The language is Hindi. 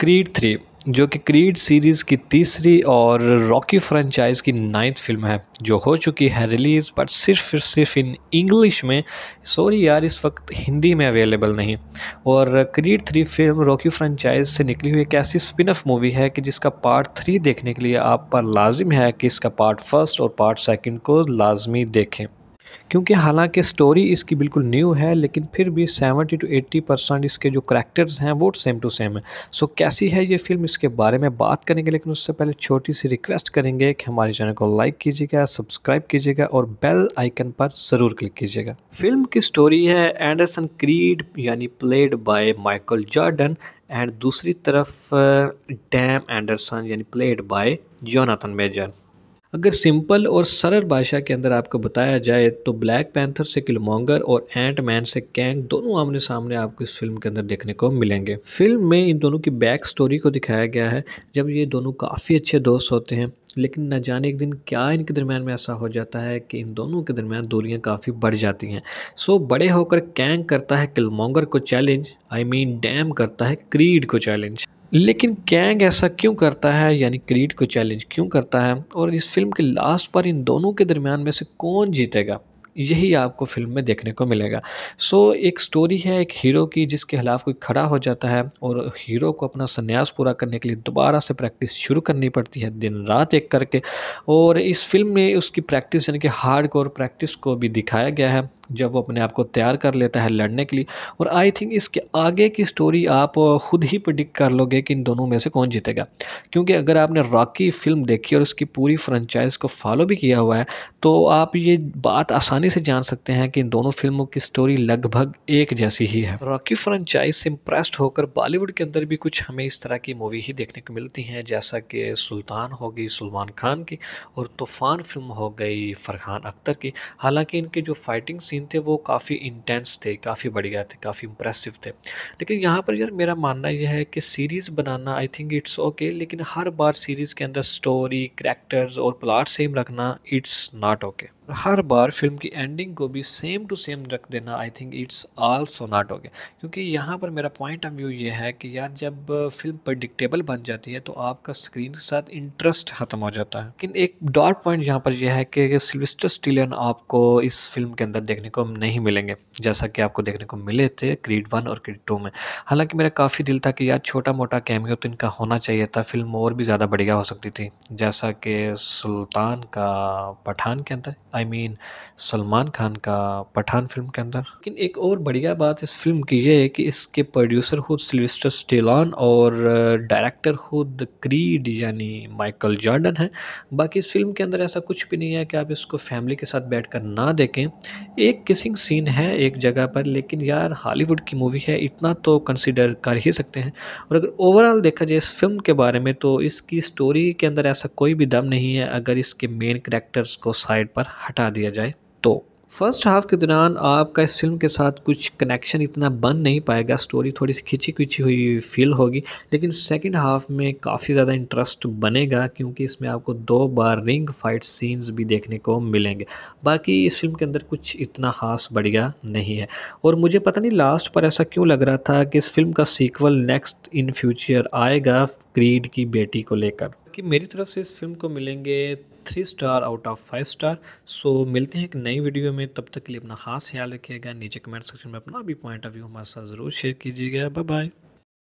क्रीड थ्री जो कि क्रीड सीरीज़ की तीसरी और रॉकी फ्रेंचाइज की नाइन्थ फिल्म है जो हो चुकी है रिलीज़ बट सिर्फ सिर्फ इन इंग्लिश में सॉरी यार इस वक्त हिंदी में अवेलेबल नहीं और Creed three film Rocky franchise से निकली हुई एक ऐसी स्पिन ऑफ मूवी है कि जिसका पार्ट थ्री देखने के लिए आप पर लाजिम है कि इसका पार्ट फर्स्ट और पार्ट सेकेंड को लाजमी देखें क्योंकि हालांकि स्टोरी इसकी बिल्कुल न्यू है लेकिन फिर भी सेवेंटी टू एट्टी परसेंट इसके जो करैक्टर्स हैं वो सेम टू सेम है सो कैसी है ये फिल्म इसके बारे में बात करेंगे लेकिन उससे पहले छोटी सी रिक्वेस्ट करेंगे कि हमारे चैनल को लाइक कीजिएगा सब्सक्राइब कीजिएगा और बेल आइकन पर ज़रूर क्लिक कीजिएगा फिल्म की स्टोरी है एंडरसन क्रीड यानी played by Michael Jordan and दूसरी तरफ डैम एंडरसन यानी प्लेड बाय जोनाथन मेजर अगर सिंपल और सरल भाषा के अंदर आपको बताया जाए तो ब्लैक पैंथर से किलमोंगर और एंट मैन से कैंग दोनों आमने सामने आपको इस फिल्म के अंदर देखने को मिलेंगे फिल्म में इन दोनों की बैक स्टोरी को दिखाया गया है जब ये दोनों काफ़ी अच्छे दोस्त होते हैं लेकिन न जाने एक दिन क्या इनके दरमियान में ऐसा हो जाता है कि इन दोनों के दरमियान दूरियाँ काफ़ी बढ़ जाती हैं सो बड़े होकर कैंग करता है किलमोंगर को चैलेंज आई मीन डैम करता है क्रीड को चैलेंज लेकिन गैंग ऐसा क्यों करता है यानी क्रीड को चैलेंज क्यों करता है और इस फिल्म के लास्ट पर इन दोनों के दरमियान में से कौन जीतेगा यही आपको फिल्म में देखने को मिलेगा सो so, एक स्टोरी है एक हीरो की जिसके खिलाफ कोई खड़ा हो जाता है और हीरो को अपना संन्यास पूरा करने के लिए दोबारा से प्रैक्टिस शुरू करनी पड़ती है दिन रात एक करके और इस फिल्म में उसकी प्रैक्टिस यानी कि हार्ड कोर प्रैक्टिस को भी दिखाया गया है जब वो अपने आप को तैयार कर लेता है लड़ने के लिए और आई थिंक इसके आगे की स्टोरी आप खुद ही प्रडिक्ट कर लोगे कि इन दोनों में से कौन जीतेगा क्योंकि अगर आपने रॉकी फिल्म देखी और उसकी पूरी फ्रेंचाइज को फॉलो भी किया हुआ है तो आप ये बात आसानी से जान सकते हैं कि इन दोनों फिल्मों की स्टोरी लगभग एक जैसी ही है रॉकी फ्रेंचाइज से इम्प्रेस्ड होकर बॉलीवुड के अंदर भी कुछ हमें इस तरह की मूवी ही देखने को मिलती हैं जैसा कि सुल्तान हो गई सलमान खान की और तूफ़ान फिल्म हो गई फरहान अख्तर की हालाँकि इनकी जो फाइटिंग सीन सीन थे वो काफ़ी इंटेंस थे काफ़ी बढ़िया थे काफ़ी इंप्रेसिव थे लेकिन यहाँ पर यार मेरा मानना यह है कि सीरीज़ बनाना आई थिंक इट्स ओके लेकिन हर बार सीरीज़ के अंदर स्टोरी करेक्टर्स और प्लाट सेम रखना इट्स नॉट ओके हर बार फिल्म की एंडिंग को भी सेम टू सेम रख देना I think it's so not okay क्योंकि यहाँ पर मेरा पॉइंट ऑफ व्यू ये है कि यार जब फिल्म प्रडिक्टेबल बन जाती है तो आपका स्क्रीन के साथ इंटरेस्ट ख़त्म हो जाता है लेकिन एक डॉट पॉइंट यहाँ पर यह है कि सिल्वेस्टर स्टिलियन आपको इस फिल्म के अंदर देखने को नहीं मिलेंगे जैसा कि आपको देखने को मिले थे क्रीड वन और क्रीड टू में हालांकि मेरा काफ़ी दिल था कि यार छोटा मोटा कैमियो तो इनका होना चाहिए था फिल्म और भी ज़्यादा बढ़िया हो सकती थी जैसा कि सुल्तान का पठान के अंदर आई मीन सलमान खान का पठान फिल्म के अंदर लेकिन एक और बढ़िया बात इस फिल्म की यह है कि इसके प्रोड्यूसर खुद सिलिस्टर स्टेलॉन और डायरेक्टर खुद क्रीड यानी माइकल जॉर्डन है बाकी इस फिल्म के अंदर ऐसा कुछ भी नहीं है कि आप इसको फैमिली के साथ बैठ कर ना देखें एक किसिंग सीन है एक जगह पर लेकिन यार हॉलीवुड की मूवी है इतना तो कंसिडर कर ही सकते हैं और अगर ओवरऑल देखा जाए इस फिल्म के बारे में तो इसकी स्टोरी के अंदर ऐसा कोई भी दम नहीं है अगर इसके मेन करेक्टर्स को साइड पर हटा दिया जाए तो फर्स्ट हाफ़ के दौरान आपका इस फिल्म के साथ कुछ कनेक्शन इतना बन नहीं पाएगा स्टोरी थोड़ी सी खिंची खिंची हुई फील होगी लेकिन सेकंड हाफ में काफ़ी ज़्यादा इंटरेस्ट बनेगा क्योंकि इसमें आपको दो बार रिंग फाइट सीन्स भी देखने को मिलेंगे बाकी इस फिल्म के अंदर कुछ इतना ख़ास बढ़िया नहीं है और मुझे पता नहीं लास्ट पर ऐसा क्यों लग रहा था कि इस फिल्म का सीक्वल नेक्स्ट इन फ्यूचर आएगा क्रीड की बेटी को लेकर बाकी मेरी तरफ से इस फिल्म को मिलेंगे three star out of five star so मिलते हैं एक नई वीडियो में तब तक के लिए अपना खास ख्याल रखिएगा नीचे कमेंट सेक्शन में अपना भी पॉइंट ऑफ व्यू हमारे साथ ज़रूर शेयर कीजिएगा बाय बाय